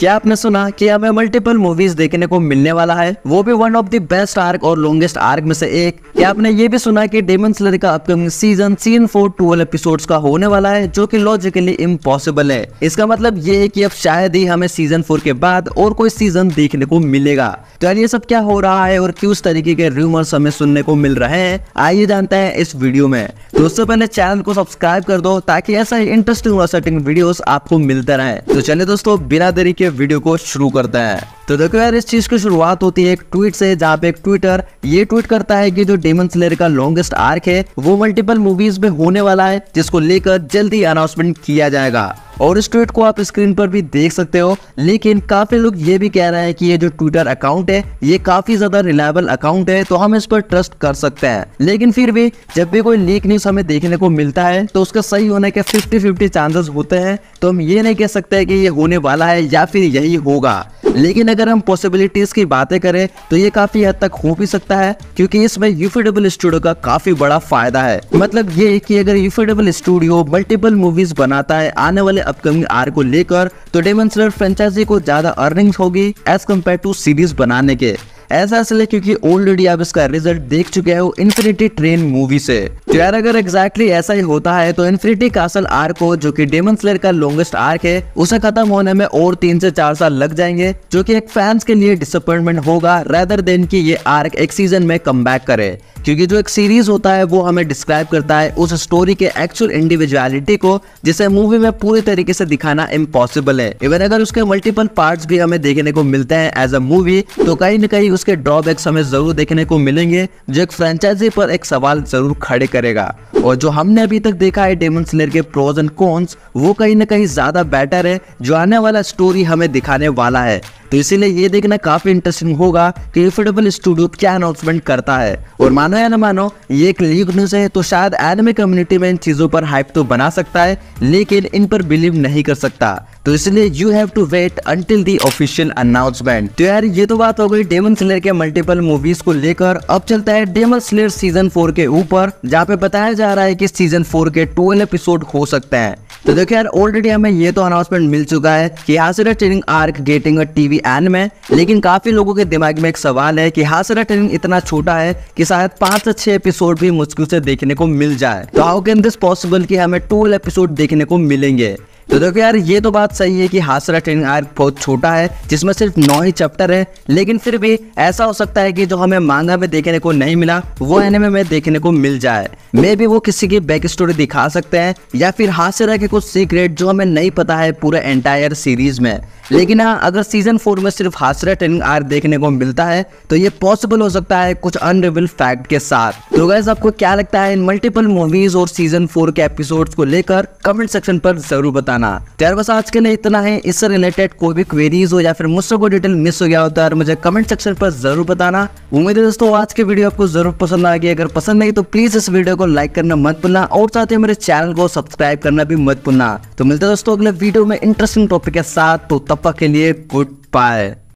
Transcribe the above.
क्या आपने सुना कि हमें मल्टीपल मूवीज देखने को मिलने वाला है वो भी one of the best arc और लॉन्गेस्ट आर्क में से एक क्या आपने ये भी सुना कि डेमन स्लर का अपकमिंग सीजन सीन फोर ट्वेल्व एपिसोड्स का होने वाला है जो कि लॉजिकली इम्पॉसिबल है इसका मतलब ये है कि अब शायद ही हमें सीजन फोर के बाद और कोई सीजन देखने को मिलेगा तो यार ये सब क्या हो रहा है और किस तरीके के रूमर्स हमें सुनने को मिल रहे हैं आइए जानते हैं इस वीडियो में दोस्तों पहले चैनल को सब्सक्राइब कर दो ताकि ऐसा इंटरेस्टिंग और सर्टिंग वीडियोस आपको मिलते रहे तो चले दोस्तों बिना देरी के चलिए वीडियो को शुरू करते हैं तो देखो यार इस चीज़ की शुरुआत होती है एक ट्वीट से जहाँ पे एक ट्विटर ये ट्वीट करता है कि जो डेमन स्लेयर का लॉन्गेस्ट आर्क है वो मल्टीपल मूवीज में होने वाला है जिसको लेकर जल्दी अनाउंसमेंट किया जाएगा और इस ट्वीट को आप स्क्रीन पर भी देख सकते हो लेकिन काफी लोग ये भी कह रहे हैं कि ये जो ट्विटर अकाउंट है ये काफी ज्यादा रिलायबल अकाउंट है तो हम इस पर ट्रस्ट कर सकते हैं लेकिन फिर भी जब भी कोई लीक न्यूज हमें देखने को मिलता है तो उसका सही होने के फिफ्टी फिफ्टी चांसेस होते हैं तो हम ये नहीं कह सकते कि ये होने वाला है या फिर यही होगा लेकिन अगर हम पॉसिबिलिटीज़ की बातें करें तो ये काफ़ी हद तक हो भी सकता है क्योंकि इसमें यूफेडेबल स्टूडियो का काफ़ी बड़ा फायदा है मतलब ये कि अगर यूफेडेबल स्टूडियो मल्टीपल मूवीज बनाता है आने वाले अपकमिंग आर को लेकर तो डेमन फ्रेंचाइजी को ज़्यादा अर्निंग्स होगी एज कम्पेयर टू सीरीज बनाने के ऐसा इसलिए क्योंकि ऑलरेडी आप इसका रिजल्ट देख चुके हो इन्फिनिटी ट्रेन मूवी से तो यार अगर एग्जैक्टली ऐसा ही होता है तो इन्फिनिटी कासल आर्क को जो कि डेमन स्लेयर का लॉन्गेस्ट आर्क है उसे खत्म होने में और तीन से चार साल लग जाएंगे जो कि एक फैंस के लिए डिसअपॉइंटमेंट होगा रेदर देन की ये आर्क एक सीजन में कम करे क्योंकि जो एक सीरीज होता है वो हमें डिस्क्राइब करता है उस स्टोरी के एक्चुअल इंडिविजुअलिटी को जिसे मूवी में पूरी तरीके से दिखाना इम्पॉसिबल है इवन अगर उसके मल्टीपल पार्ट भी हमें देखने को मिलते हैं एज अ मूवी तो कहीं ना कहीं उसके ड्रॉबैक्स हमें जरूर देखने को मिलेंगे जो एक फ्रेंचाइजी पर एक सवाल जरूर खड़े करेगा और जो हमने अभी तक देखा है डेमन स्लेयर के प्रोज एंड कॉन्स वो कहीं ना कहीं ज्यादा बेटर है जो आने वाला स्टोरी हमें दिखाने वाला है तो इसीलिए ये देखना काफ़ी इंटरेस्टिंग होगा कि एफडेबल स्टूडियो क्या अनाउंसमेंट करता है और मानो या ना मानो ये एक लीक न्यूज़ है तो शायद एनिमे कम्युनिटी में इन चीज़ों पर हाइप तो बना सकता है लेकिन इन पर बिलीव नहीं कर सकता तो इसलिए you have to wait until the official announcement तो यार ये तो बात हो गई डेमन स्लेयर के मल्टीपल मूवीज को लेकर अब चलता है डेमन स्लेयर सीजन फोर के ऊपर जहाँ पे बताया जा रहा है कि सीजन फोर के ट्वेल्व एपिसोड हो सकते हैं तो देखो यार ऑलरेडी हमें ये तो अनाउंसमेंट मिल चुका है कि Hashira training arc getting TV एन में लेकिन काफी लोगों के दिमाग में एक सवाल है कि हासरा ट्रेनिंग इतना छोटा है कि शायद पांच से छह एपिसोड भी मुश्किल से देखने को मिल जाए तो हाउ कैन दिस पॉसिबल कि हमें टूल एपिसोड देखने को मिलेंगे तो देखो यार ये तो बात सही है कि हासरा ट्रेनिंग आर्क बहुत छोटा है जिसमें सिर्फ नौ ही चैप्टर है लेकिन फिर भी ऐसा हो सकता है कि जो हमें मांगा में देखने को नहीं मिला वो एनिमे में देखने को मिल जाए मे भी वो किसी की बैक स्टोरी दिखा सकते हैं या फिर हासरा के कुछ सीक्रेट जो हमें नहीं पता है पूरे एंटायर सीरीज में लेकिन हाँ अगर सीजन फोर में सिर्फ हासरा ट्रेनिंग आर्क देखने को मिलता है तो ये पॉसिबल हो सकता है कुछ अनरिविल फैक्ट के साथ तो गैस आपको क्या लगता है इन मल्टीपल मूवीज और सीजन फोर के एपिसोड को लेकर कमेंट सेक्शन पर जरूर बताना जाना यार बस आज के लिए इतना है इससे रिलेटेड कोई भी क्वेरीज हो या फिर मुझसे कोई डिटेल मिस हो गया हो तो यार मुझे कमेंट सेक्शन पर जरूर बताना उम्मीद है दोस्तों आज की वीडियो आपको जरूर पसंद आ गई अगर पसंद नहीं तो प्लीज इस वीडियो को लाइक करना मत भूलना और साथ ही मेरे चैनल को सब्सक्राइब करना भी मत भूलना तो मिलते दोस्तों अगले वीडियो में इंटरेस्टिंग टॉपिक के साथ तो तब तक के लिए गुड बाय